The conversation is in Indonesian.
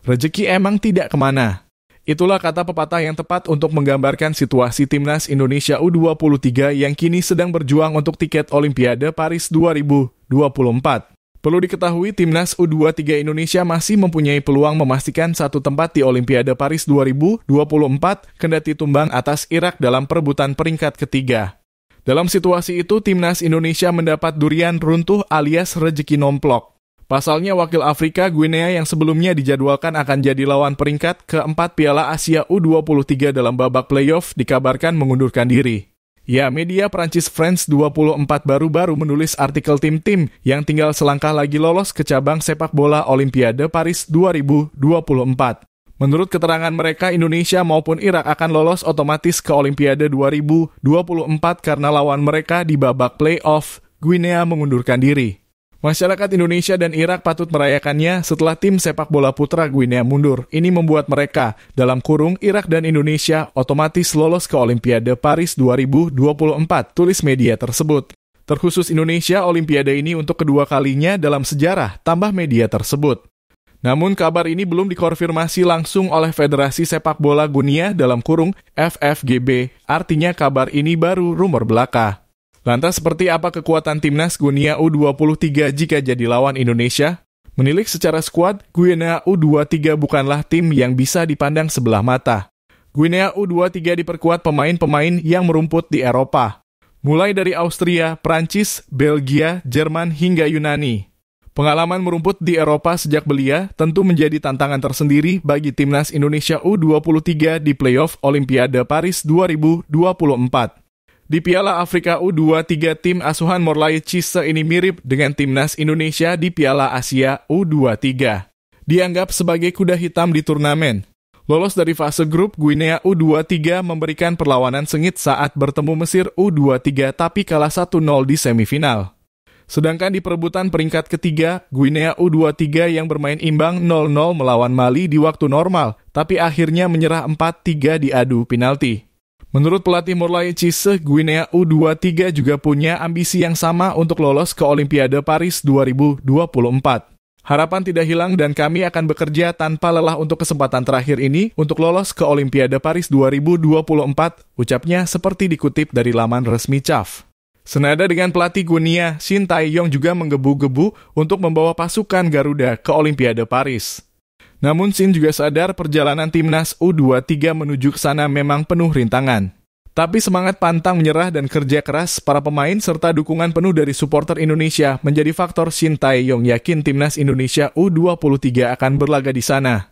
Rezeki emang tidak kemana. Itulah kata pepatah yang tepat untuk menggambarkan situasi timnas Indonesia U23 yang kini sedang berjuang untuk tiket Olimpiade Paris 2024. Perlu diketahui, timnas U23 Indonesia masih mempunyai peluang memastikan satu tempat di Olimpiade Paris 2024 kendati tumbang atas Irak dalam perebutan peringkat ketiga. Dalam situasi itu, timnas Indonesia mendapat durian runtuh alias rejeki nomplok. Pasalnya wakil Afrika Guinea yang sebelumnya dijadwalkan akan jadi lawan peringkat keempat Piala Asia U23 dalam babak playoff dikabarkan mengundurkan diri. Ya, media Prancis France 24 baru-baru menulis artikel tim-tim yang tinggal selangkah lagi lolos ke cabang sepak bola Olimpiade Paris 2024. Menurut keterangan mereka, Indonesia maupun Irak akan lolos otomatis ke Olimpiade 2024 karena lawan mereka di babak playoff, Guinea mengundurkan diri. Masyarakat Indonesia dan Irak patut merayakannya setelah tim sepak bola putra Guinea mundur. Ini membuat mereka, dalam kurung Irak dan Indonesia, otomatis lolos ke Olimpiade Paris 2024, tulis media tersebut. Terkhusus Indonesia, Olimpiade ini untuk kedua kalinya dalam sejarah, tambah media tersebut. Namun kabar ini belum dikonfirmasi langsung oleh Federasi Sepak Bola Gunia dalam kurung FFGB, artinya kabar ini baru rumor belaka. Lantas seperti apa kekuatan timnas Guinea U23 jika jadi lawan Indonesia? Menilik secara skuad, Guinea U23 bukanlah tim yang bisa dipandang sebelah mata. Guinea U23 diperkuat pemain-pemain yang merumput di Eropa, mulai dari Austria, Prancis, Belgia, Jerman hingga Yunani. Pengalaman merumput di Eropa sejak belia tentu menjadi tantangan tersendiri bagi timnas Indonesia U23 di playoff Olimpiade Paris 2024. Di Piala Afrika U23 tim asuhan Morlai Cisse ini mirip dengan timnas Indonesia di Piala Asia U23. Dianggap sebagai kuda hitam di turnamen. Lolos dari fase grup, Guinea U23 memberikan perlawanan sengit saat bertemu Mesir U23 tapi kalah 1-0 di semifinal. Sedangkan di perebutan peringkat ketiga, Guinea U23 yang bermain imbang 0-0 melawan Mali di waktu normal, tapi akhirnya menyerah 4-3 di adu penalti. Menurut pelatih Morlaye Cisse, Guinea U23 juga punya ambisi yang sama untuk lolos ke Olimpiade Paris 2024. Harapan tidak hilang dan kami akan bekerja tanpa lelah untuk kesempatan terakhir ini untuk lolos ke Olimpiade Paris 2024, ucapnya seperti dikutip dari laman resmi CAF. Senada dengan pelatih Guinea, Shin Taeyong juga menggebu-gebu untuk membawa pasukan Garuda ke Olimpiade Paris. Namun Sin juga sadar perjalanan timnas U23 menuju ke sana memang penuh rintangan. Tapi semangat pantang menyerah dan kerja keras para pemain serta dukungan penuh dari supporter Indonesia menjadi faktor Shin Yong yakin timnas Indonesia U23 akan berlaga di sana.